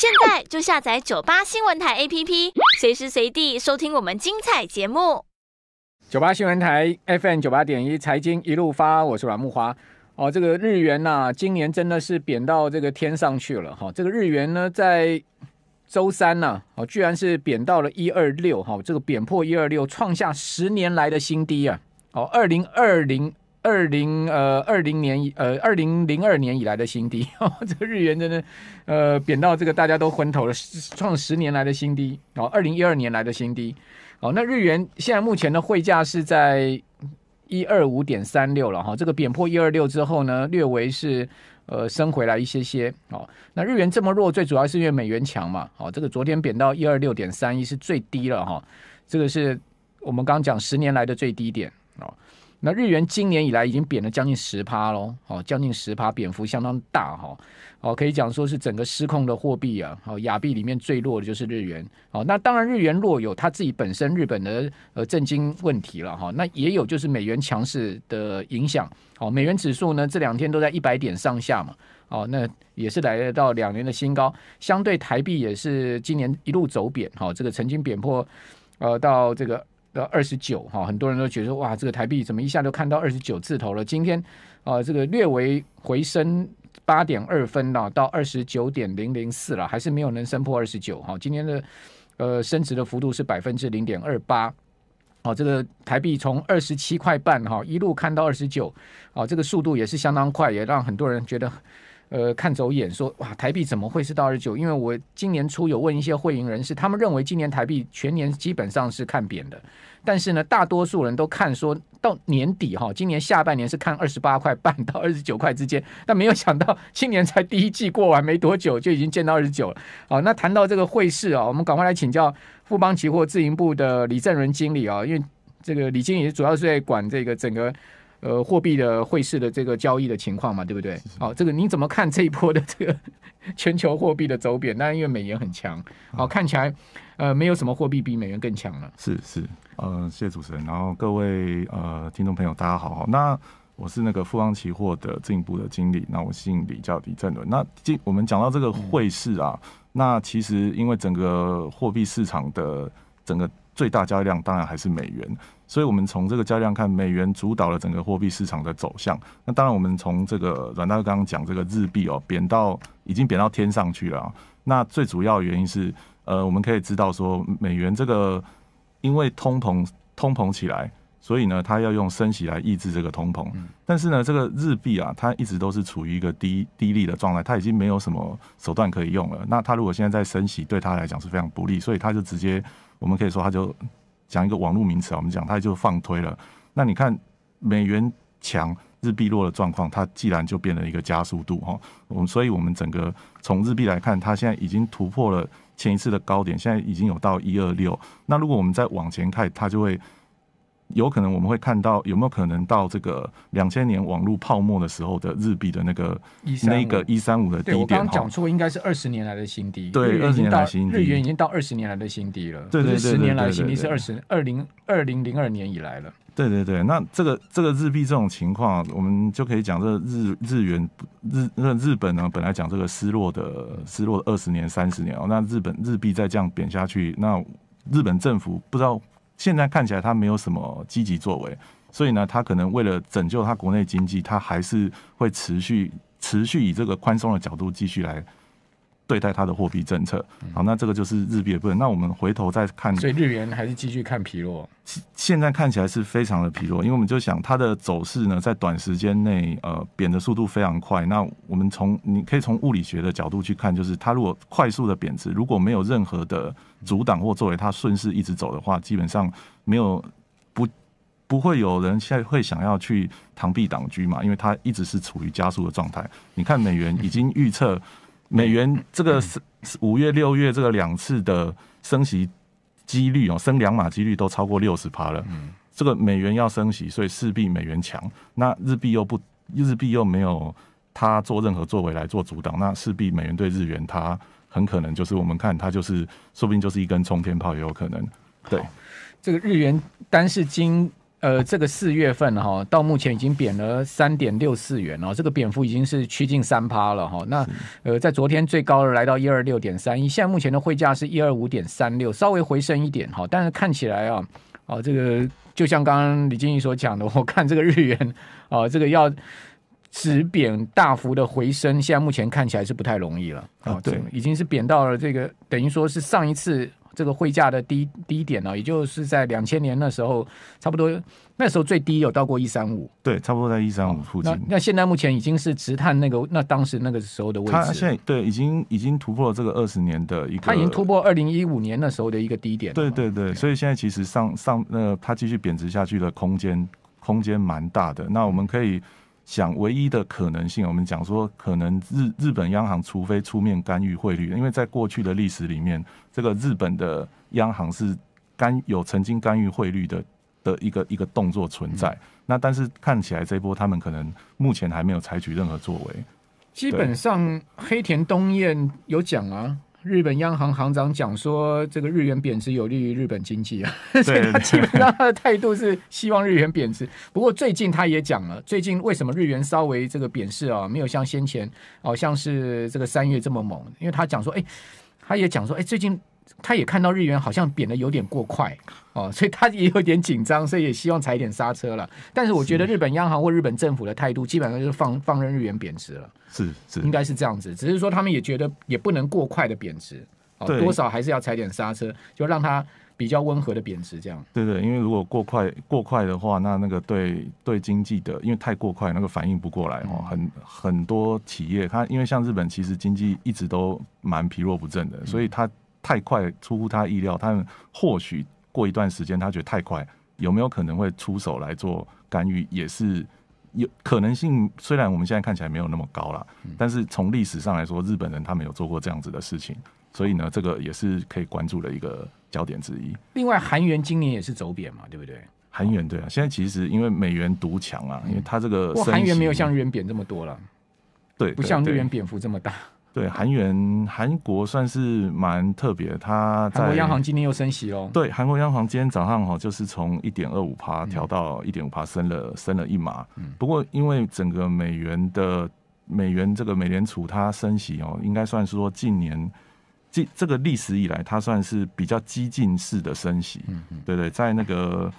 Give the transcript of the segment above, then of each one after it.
现在就下载九八新闻台 APP，随时随地收听我们精彩节目。九八新闻台 FM 九八点一财经一路发，我是阮木华。哦，这个日元呐，今年真的是贬到这个天上去了哈。这个日元呢，在周三呢，哦，居然是贬到了一二六哈，这个贬破一二六，创下十年来的新低啊。哦，二零二零。二零呃二零年呃二零零二年以来的新低，哦，这日元真的呃贬到这个大家都昏头了，创十年来的新低，哦，二零一二年来的新低，哦，那日元现在目前的汇价是在一二五点三六了哈，这个贬破一二六之后呢，略微是呃升回来一些些，哦，那日元这么弱，最主要是因为美元强嘛，哦，这个昨天贬到一二六点三一，是最低了哈，这个是我们刚讲十年来的最低点，哦。那日元今年以来已经贬了将近十趴喽，哦，将近十趴，跌幅相当大哈，哦，可以讲说是整个失控的货币啊，好，亚币里面最弱的就是日元，好，那当然日元弱有它自己本身日本的呃震惊问题了哈，那也有就是美元强势的影响，好，美元指数呢这两天都在一百点上下嘛，哦，那也是来到两年的新高，相对台币也是今年一路走贬，哦，这个曾经贬破呃到这个。的二十九哈，很多人都觉得哇，这个台币怎么一下都看到二十九字头了？今天啊，这个略微回升八点二分了，到二十九点零零四了，还是没有能升破二十九哈。今天的呃升值的幅度是百分之零点二八，哦，这个台币从二十七块半哈一路看到二十九，哦，这个速度也是相当快，也让很多人觉得。呃，看走眼说哇，台币怎么会是到二九？因为我今年初有问一些汇银人士，他们认为今年台币全年基本上是看贬的。但是呢，大多数人都看说到年底哈，今年下半年是看二十八块半到二十九块之间。但没有想到，今年才第一季过完没多久，就已经见到二十九了。好，那谈到这个汇市啊，我们赶快来请教富邦期货自营部的李正仁经理啊，因为这个李经理主要是在管这个整个。呃，货币的汇市的这个交易的情况嘛，对不对？好，这个你怎么看这一波的这个全球货币的走贬？那因为美元很强，好看起来，呃，没有什么货币比美元更强了。是是，呃，谢谢主持人，然后各位呃听众朋友，大家好。那我是那个富邦期货的进一步的经理，那我姓李，叫李振伦。那今我们讲到这个汇市啊，那其实因为整个货币市场的整个。最大交易量当然还是美元，所以我们从这个交易量看，美元主导了整个货币市场的走向。那当然，我们从这个阮大哥刚刚讲这个日币哦，贬到已经贬到天上去了。那最主要原因是，呃，我们可以知道说，美元这个因为通膨通膨起来，所以呢，它要用升息来抑制这个通膨。但是呢，这个日币啊，它一直都是处于一个低低利的状态，它已经没有什么手段可以用了。那它如果现在在升息，对它来讲是非常不利，所以它就直接。我们可以说，他就讲一个网络名词啊，我们讲他就放推了。那你看美元强日币弱的状况，它既然就变了一个加速度哈。我们所以，我们整个从日币来看，它现在已经突破了前一次的高点，现在已经有到一二六。那如果我们再往前看，它就会。有可能我们会看到有没有可能到这个两千年网络泡沫的时候的日币的那个那个一三五的低点哈？刚讲错，应该是二十年来的新低。对，二十年来的新低。日元已经到二十年来的新低了。对对对十年来新低是二十二零二零零二年以来了。对对对。那这个这个日币这种情况，我们就可以讲这日日元日那日本呢，本来讲这个失落的失落二十年三十年哦。那日本日币再这样贬下去，那日本政府不知道。现在看起来他没有什么积极作为，所以呢，他可能为了拯救他国内经济，他还是会持续、持续以这个宽松的角度继续来。对待它的货币政策，好，那这个就是日币的部分。那我们回头再看，所以日元还是继续看疲弱。现在看起来是非常的疲弱，因为我们就想它的走势呢，在短时间内，呃，贬的速度非常快。那我们从你可以从物理学的角度去看，就是它如果快速的贬值，如果没有任何的阻挡或作为它顺势一直走的话，基本上没有不不会有人现在会想要去螳币挡狙嘛？因为它一直是处于加速的状态。你看美元已经预测。美元这个是五月六月这个两次的升息几率哦，升两码几率都超过六十趴了。这个美元要升息，所以势必美元强，那日币又不日币又没有它做任何作为来做阻挡，那势必美元对日元它很可能就是我们看它就是说不定就是一根冲天炮也有可能。对，这个日元单是今呃，这个四月份哈，到目前已经贬了三点六四元了，这个蝙幅已经是趋近三趴了哈。那呃，在昨天最高的来到一二六点三一，现在目前的汇价是一二五点三六，稍微回升一点哈。但是看起来啊，哦，这个就像刚刚李金宇所讲的，我看这个日元啊，这个要止贬大幅的回升，现在目前看起来是不太容易了啊。对，已经是贬到了这个等于说是上一次。这个汇价的低低点呢，也就是在两千年那时候，差不多那时候最低有到过一三五，对，差不多在一三五附近。那现在目前已经是直探那个，那当时那个时候的位置。它现在对已经已经突破了这个二十年的一个，它已经突破二零一五年那时候的一个低点。对对对，所以现在其实上上那个、它继续贬值下去的空间空间蛮大的。那我们可以。讲唯一的可能性，我们讲说可能日日本央行除非出面干预汇率，因为在过去的历史里面，这个日本的央行是干有曾经干预汇率的的一个一个动作存在。那但是看起来这波他们可能目前还没有采取任何作为。基本上黑田东彦有讲啊。日本央行行长讲说，这个日元贬值有利于日本经济啊，所以他基本上他的态度是希望日元贬值。不过最近他也讲了，最近为什么日元稍微这个贬值啊，没有像先前好像是这个三月这么猛？因为他讲说，哎，他也讲说，哎，最近。他也看到日元好像贬的有点过快哦，所以他也有点紧张，所以也希望踩点刹车了。但是我觉得日本央行或日本政府的态度基本上就是放放任日元贬值了，是是，应该是这样子。只是说他们也觉得也不能过快的贬值哦，多少还是要踩点刹车，就让它比较温和的贬值这样。对对，因为如果过快过快的话，那那个对对经济的，因为太过快，那个反应不过来哦，很很多企业它因为像日本其实经济一直都蛮疲弱不振的，所以它。太快，出乎他意料。他们或许过一段时间，他觉得太快，有没有可能会出手来做干预？也是有可能性。虽然我们现在看起来没有那么高了，但是从历史上来说，日本人他们有做过这样子的事情，所以呢，这个也是可以关注的一个焦点之一。另外，韩元今年也是走贬嘛，对不对？韩元对啊，现在其实因为美元独强啊，因为它这个……韩元没有像日元贬这么多了，对，不像日元贬幅这么大。对韩元，韩国算是蛮特别，它韩国央行今天又升息哦。对，韩国央行今天早上哈就是从一点二五帕调到一点五帕，升了升了一码。不过因为整个美元的美元这个美联储它升息哦，应该算是说近年这这个历史以来它算是比较激进式的升息。嗯嗯，对对，在那个。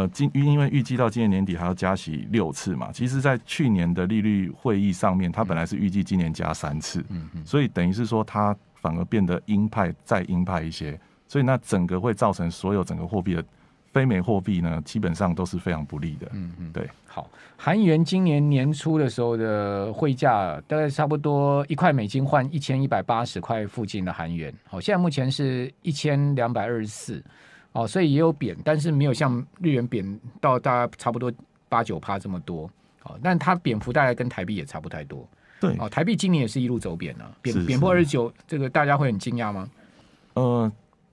呃，今因为预计到今年年底还要加息六次嘛，其实在去年的利率会议上面，它本来是预计今年加三次，嗯嗯，所以等于是说它反而变得鹰派再鹰派一些，所以那整个会造成所有整个货币的非美货币呢，基本上都是非常不利的，嗯嗯，对。好，韩元今年年初的时候的汇价大概差不多一块美金换一千一百八十块附近的韩元，好，现在目前是一千两百二十四。哦，所以也有贬，但是没有像日元贬到大概差不多八九趴这么多。哦，但它贬幅大概跟台币也差不太多。对，哦，台币今年也是一路走贬啊，贬贬破二十九，这个大家会很惊讶吗？呃，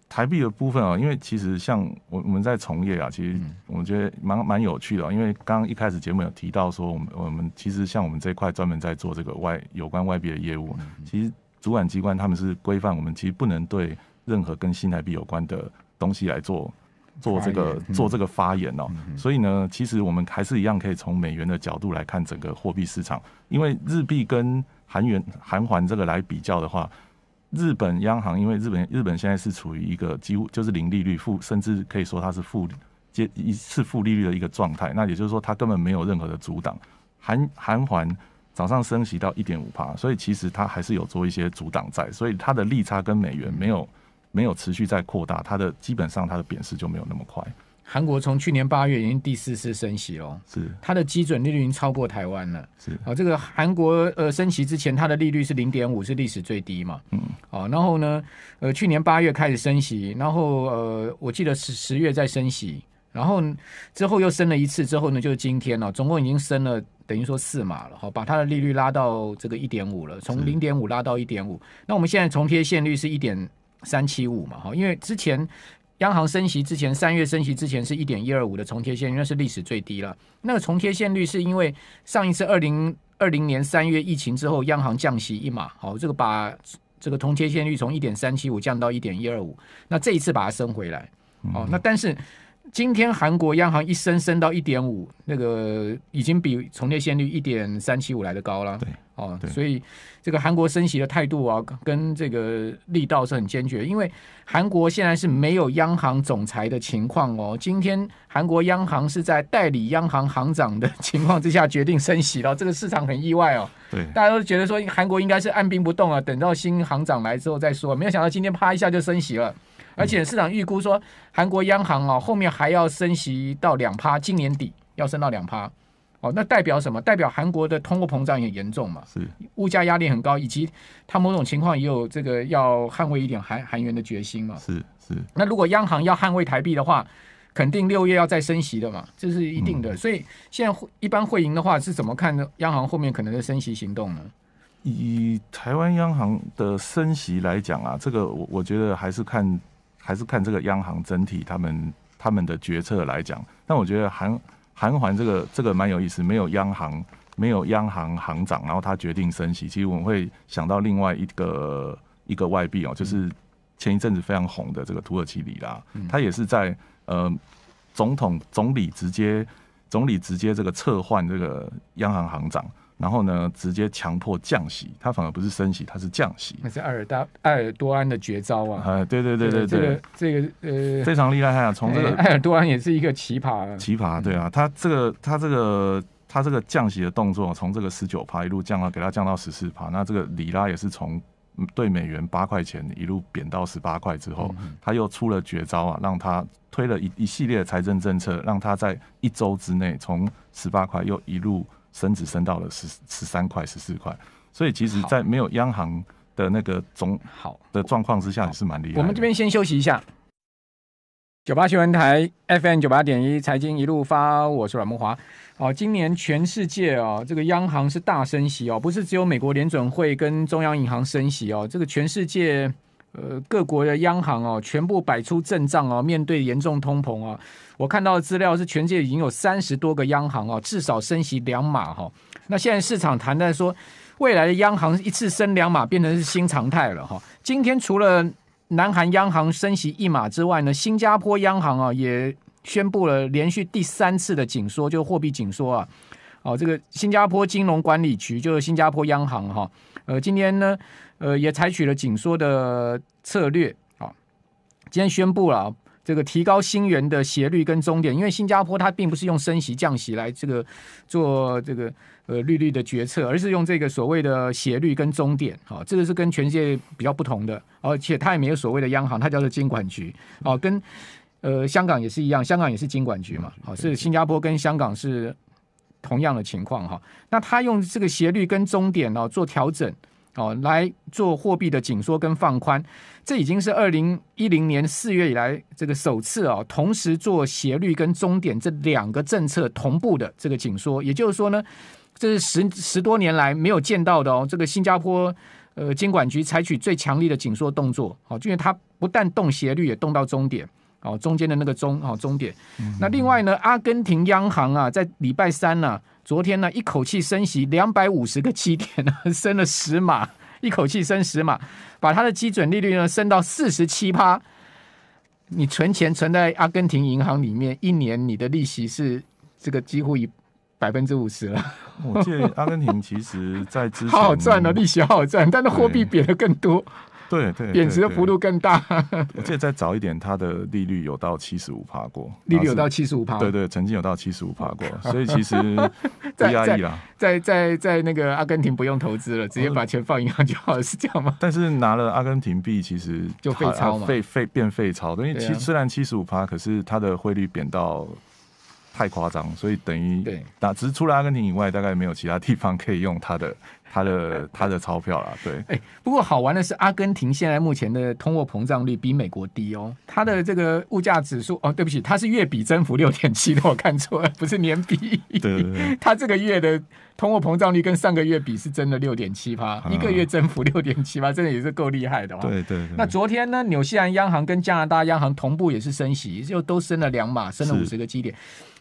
台币的部分啊，因为其实像我我们在从业啊，其实我觉得蛮蛮有趣的，因为刚刚一开始节目有提到说，我们我们其实像我们这块专门在做这个外有关外币的业务，其实主管机关他们是规范我们，其实不能对任何跟新台币有关的。东西来做做这个做这个发言哦，所以呢，其实我们还是一样可以从美元的角度来看整个货币市场，因为日币跟韩元韩环这个来比较的话，日本央行因为日本日本现在是处于一个几乎就是零利率负，甚至可以说它是负接一次负利率的一个状态，那也就是说它根本没有任何的阻挡。韩韩环早上升息到一点五帕，所以其实它还是有做一些阻挡在，所以它的利差跟美元没有。没有持续在扩大，它的基本上它的贬势就没有那么快。韩国从去年八月已经第四次升息了，是它的基准利率已经超过台湾了。是啊，这个韩国呃升息之前它的利率是零点五，是历史最低嘛？嗯。啊，然后呢，呃，去年八月开始升息，然后呃，我记得十十月再升息，然后之后又升了一次，之后呢就是今天了，总共已经升了等于说四码了，哈，把它的利率拉到这个一点五了，从零点五拉到一点五。那我们现在重贴现率是一点。三七五嘛，哈，因为之前央行升息之前，三月升息之前是一点一二五的重贴现，那是历史最低了。那个重贴现率是因为上一次二零二零年三月疫情之后，央行降息一码，好，这个把这个同贴现率从一点三七五降到一点一二五，那这一次把它升回来，哦，那但是。今天韩国央行一升升到一点五，那个已经比从业线率一点三七五来的高了。对，哦，所以这个韩国升息的态度啊，跟这个力道是很坚决。因为韩国现在是没有央行总裁的情况哦，今天韩国央行是在代理央行行长的情况之下决定升息了，这个市场很意外哦。对，大家都觉得说韩国应该是按兵不动啊，等到新行长来之后再说，没有想到今天啪一下就升息了。而且市场预估说，韩国央行啊，后面还要升息到两趴，今年底要升到两趴，哦，那代表什么？代表韩国的通货膨胀也严重嘛？是，物价压力很高，以及它某种情况也有这个要捍卫一点韩韩元的决心嘛？是是。那如果央行要捍卫台币的话，肯定六月要再升息的嘛，这是一定的。所以现在一般会赢的话是怎么看央行后面可能的升息行动呢？以台湾央行的升息来讲啊，这个我我觉得还是看。还是看这个央行整体他们他们的决策来讲，但我觉得韩韩环这个这个蛮有意思，没有央行没有央行行长，然后他决定升息。其实我会想到另外一个一个外币哦，就是前一阵子非常红的这个土耳其里拉，他也是在呃总统总理直接总理直接这个撤换这个央行行长。然后呢，直接强迫降息，它反而不是升息，它是降息。那是埃尔达埃尔多安的绝招啊！啊，对对对对对，这个这个呃，非常厉害啊！从这个埃尔多安也是一个奇葩。奇葩，对啊，他这个他这个他这个降息的动作，从这个十九趴一路降到给他降到十四趴，那这个里拉也是从对美元八块钱一路贬到十八块之后，他又出了绝招啊，让他推了一一系列财政政策，让他在一周之内从十八块又一路。升值升到了十十三块、十四块，所以其实，在没有央行的那个总好的状况之下，也是蛮厉害。我们这边先休息一下。九八新闻台 FM 九八点一财经一路发，我是阮梦华。哦，今年全世界哦，这个央行是大升息哦，不是只有美国联准会跟中央银行升息哦，这个全世界。呃，各国的央行哦，全部摆出阵仗哦，面对严重通膨啊，我看到的资料是，全世界已经有三十多个央行啊，至少升息两码哈。那现在市场谈谈说，未来的央行一次升两码变成是新常态了哈。今天除了南韩央行升息一码之外呢，新加坡央行啊也宣布了连续第三次的紧缩，就货币紧缩啊。哦，这个新加坡金融管理局就是新加坡央行哈，呃，今天呢。呃，也采取了紧缩的策略啊。今天宣布了这个提高新元的斜率跟终点，因为新加坡它并不是用升息降息来这个做这个呃利率的决策，而是用这个所谓的斜率跟终点。啊，这个是跟全世界比较不同的，而且它也没有所谓的央行，它叫做监管局。啊，跟呃香港也是一样，香港也是监管局嘛。啊，是新加坡跟香港是同样的情况哈。那它用这个斜率跟终点呢做调整。哦，来做货币的紧缩跟放宽，这已经是二零一零年四月以来这个首次啊，同时做斜率跟终点这两个政策同步的这个紧缩。也就是说呢，这是十十多年来没有见到的哦。这个新加坡呃监管局采取最强力的紧缩动作，好，因为它不但动斜率，也动到终点，哦，中间的那个中啊终点。那另外呢，阿根廷央行啊，在礼拜三呢。昨天呢，一口气升息两百五十个基点呢，升了十码，一口气升十码，把它的基准利率呢升到四十七趴。你存钱存在阿根廷银行里面，一年你的利息是这个几乎以百分之五十了。目前阿根廷其实，在之前 好好赚哦，利息好好赚，但是货币贬的更多。对对，贬值的幅度更大。我记得再早一点，它的利率有到七十五趴过。利率有到七十五趴，帕。对对，曾经有到七十五趴过，所以其实不压抑在在在那个阿根廷不用投资了，直接把钱放银行就好了，是这样吗？但是拿了阿根廷币，其实就废钞嘛，废废变废钞。因为其虽然七十五趴，可是它的汇率贬到太夸张，所以等于打直除了阿根廷以外，大概没有其他地方可以用它的。他的他的钞票啦，对。哎，不过好玩的是，阿根廷现在目前的通货膨胀率比美国低哦。它的这个物价指数，哦，对不起，它是月比增幅六点七的，我看错了，不是年比。对对对。它这个月的通货膨胀率跟上个月比是真的六点七八，一个月增幅六点七八，真的也是够厉害的嘛。对对。那昨天呢，纽西兰央行跟加拿大央行同步也是升息，就都升了两码，升了五十个基点。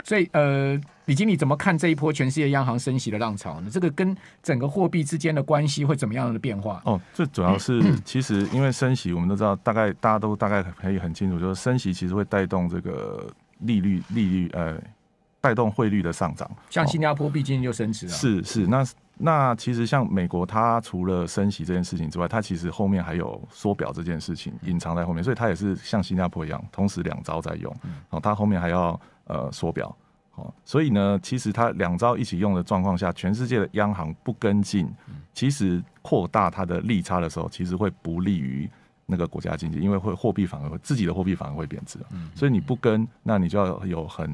所以呃。李经理，怎么看这一波全世界央行升息的浪潮呢？这个跟整个货币之间的关系会怎么样的变化？哦，这主要是 其实因为升息，我们都知道，大概大家都大概可以很清楚，就是升息其实会带动这个利率、利率呃，带动汇率的上涨。像新加坡毕竟就升值了。是是，那那其实像美国，它除了升息这件事情之外，它其实后面还有缩表这件事情隐藏在后面，所以它也是像新加坡一样，同时两招在用。然后它后面还要呃缩表。所以呢，其实它两招一起用的状况下，全世界的央行不跟进，其实扩大它的利差的时候，其实会不利于那个国家经济，因为会货币反而自己的货币反而会贬值。所以你不跟，那你就要有很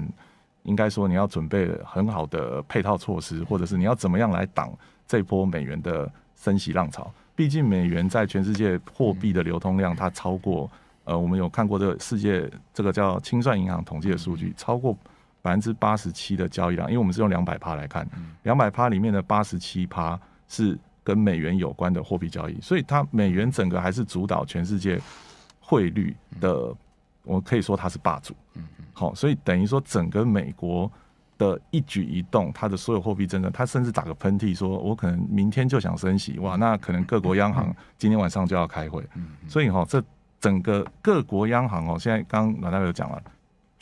应该说你要准备很好的配套措施，或者是你要怎么样来挡这波美元的升息浪潮？毕竟美元在全世界货币的流通量，它超过呃，我们有看过这个世界这个叫清算银行统计的数据，超过。百分之八十七的交易量，因为我们是用两百趴来看，两百趴里面的八十七趴是跟美元有关的货币交易，所以它美元整个还是主导全世界汇率的，我可以说它是霸主。嗯嗯，好，所以等于说整个美国的一举一动，它的所有货币政策，它甚至打个喷嚏，说我可能明天就想升息，哇，那可能各国央行今天晚上就要开会。所以哈，这整个各国央行哦，现在刚老大表讲了。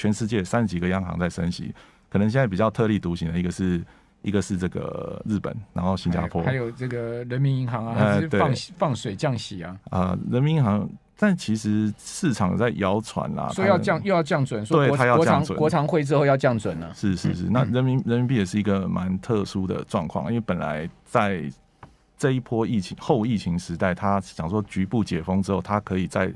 全世界三十几个央行在升息，可能现在比较特立独行的一个是，一个是这个日本，然后新加坡，还有这个人民银行啊，放放水降息啊。啊，人民银行，但其实市场在谣传啦，说要降又要降准，说国降常国常会之后要降准了。是是是，那人民人民币也是一个蛮特殊的状况，因为本来在这一波疫情后疫情时代，他想说局部解封之后，它可以在。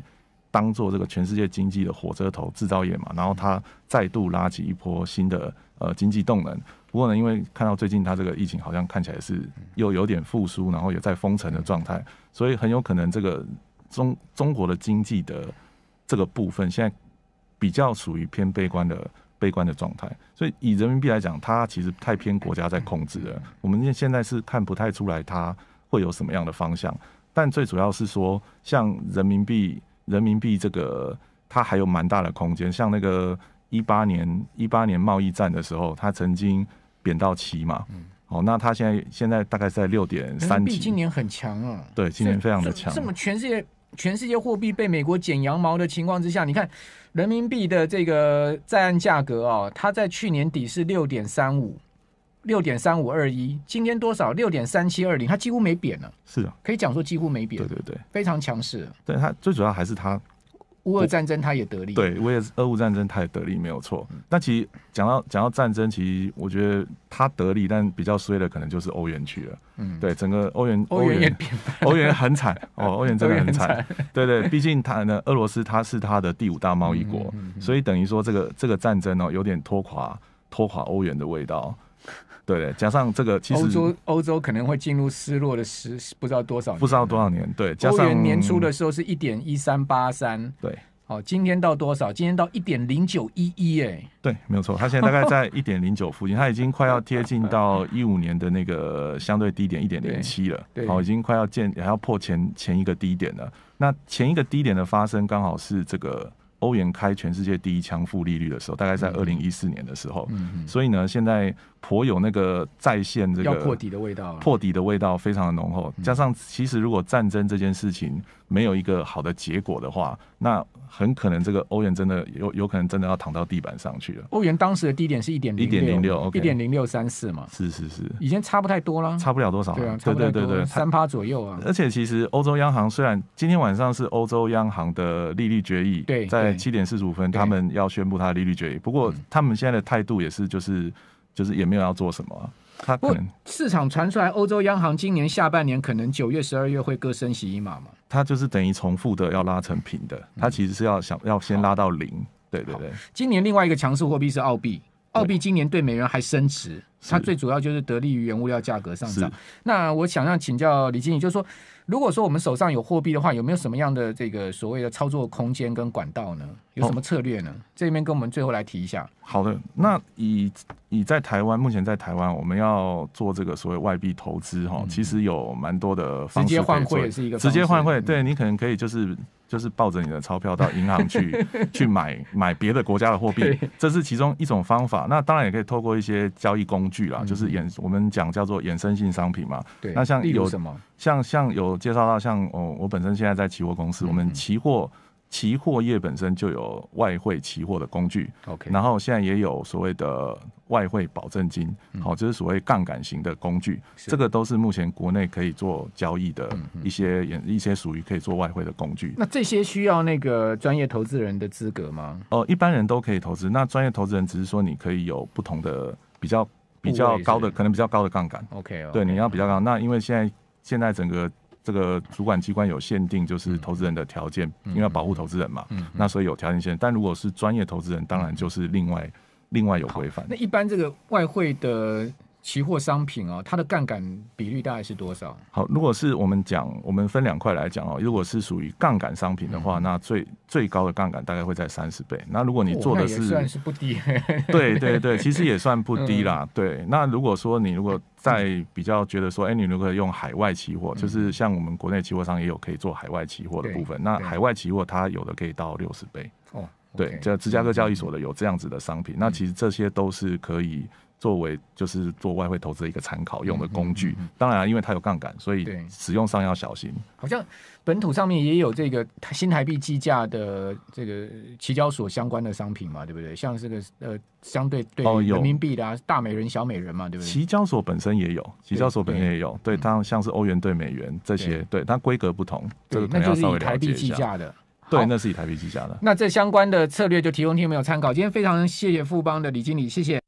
当做这个全世界经济的火车头，制造业嘛，然后它再度拉起一波新的呃经济动能。不过呢，因为看到最近它这个疫情好像看起来是又有点复苏，然后也在封城的状态，所以很有可能这个中中国的经济的这个部分现在比较属于偏悲观的悲观的状态。所以以人民币来讲，它其实太偏国家在控制了，我们现现在是看不太出来它会有什么样的方向。但最主要是说，像人民币。人民币这个它还有蛮大的空间，像那个一八年一八年贸易战的时候，它曾经贬到七嘛，哦，那它现在现在大概在六点三。币今年很强啊，对，今年非常的强。这么全世界全世界货币被美国剪羊毛的情况之下，你看人民币的这个在岸价格啊，它在去年底是六点三五。六点三五二一，今天多少？六点三七二零，它几乎没贬呢。是的，可以讲说几乎没贬。对对对，非常强势。对它最主要还是它，乌俄战争它也得利。对，乌俄俄乌战争它也得利，没有错。那其实讲到讲到战争，其实我觉得它得利，但比较衰的可能就是欧元区了。嗯，对，整个欧元欧元欧元很惨 哦，欧元真的很惨。对对，毕竟它呢，俄罗斯它是它的第五大贸易国，所以等于说这个这个战争呢，有点拖垮拖垮欧元的味道。对对，加上这个，其实欧洲欧洲可能会进入失落的时，不知道多少，不知道多少年。对，加上年初的时候是一点一三八三。对，好，今天到多少？今天到一点零九一一，哎。对，没有错，它现在大概在 一点零九附近，它已经快要贴近到一五年的那个相对低点一点零七了。对，好，已经快要见，还要破前前一个低点了。那前一个低点的发生刚好是这个。欧元开全世界第一枪负利率的时候，大概在二零一四年的时候，所以呢，现在颇有那个再现这个破底的味道，破底的味道非常的浓厚。加上，其实如果战争这件事情没有一个好的结果的话，那很可能这个欧元真的有有可能真的要躺到地板上去了。欧元当时的低点是一点零六，一点零六三四嘛，是是是，已经差不太多了，差不了多少，对对对对，三趴左右啊。而且其实欧洲央行虽然今天晚上是欧洲央行的利率决议，在七点四十五分他们要宣布他的利率决议，不过他们现在的态度也是就是就是也没有要做什么。他可能市场传出来，欧洲央行今年下半年可能九月、十二月会割升息一码嘛？它就是等于重复的要拉成平的，它其实是要想要先拉到零。对对对，今年另外一个强势货币是澳币，澳币今年对美元还升值，它最主要就是得力于原物料价格上涨。那我想要请教李经理，就是说。如果说我们手上有货币的话，有没有什么样的这个所谓的操作空间跟管道呢？有什么策略呢？这边跟我们最后来提一下。好的，那以以在台湾，目前在台湾，我们要做这个所谓外币投资哈，其实有蛮多的方式直接换汇也是一个。直接换汇，对你可能可以就是就是抱着你的钞票到银行去 去买买别的国家的货币，这是其中一种方法。那当然也可以透过一些交易工具啦，就是衍我们讲叫做衍生性商品嘛。对。那像有什么？像像有。我介绍到，像哦，我本身现在在期货公司，我们期货期货业本身就有外汇期货的工具，OK，然后现在也有所谓的外汇保证金，好，就是所谓杠杆型的工具，这个都是目前国内可以做交易的一些、一些属于可以做外汇的工具。那这些需要那个专业投资人的资格吗？哦，一般人都可以投资，那专业投资人只是说你可以有不同的比较比较高的，可能比较高的杠杆，OK，对，你要比较高。那因为现在现在整个这个主管机关有限定，就是投资人的条件，因为要保护投资人嘛。那所以有条件限制，但如果是专业投资人，当然就是另外另外有规范。那一般这个外汇的。期货商品哦，它的杠杆比率大概是多少？好，如果是我们讲，我们分两块来讲哦。如果是属于杠杆商品的话，那最最高的杠杆大概会在三十倍。那如果你做的是，算是不低。对对对，其实也算不低啦。对，那如果说你如果在比较觉得说，哎，你如果用海外期货，就是像我们国内期货商也有可以做海外期货的部分。那海外期货它有的可以到六十倍。哦。对，这芝加哥交易所的有这样子的商品，那其实这些都是可以作为就是做外汇投资一个参考用的工具。当然，因为它有杠杆，所以使用上要小心。好像本土上面也有这个新台币计价的这个期交所相关的商品嘛，对不对？像这个呃，相对对人民币的啊，大美人、小美人嘛，对不对？期交所本身也有，期交所本身也有，对它像是欧元对美元这些，对它规格不同，这个它要稍微台币计价的。对，那是一台笔计价的。那这相关的策略就提供听众朋友参考。今天非常谢谢富邦的李经理，谢谢。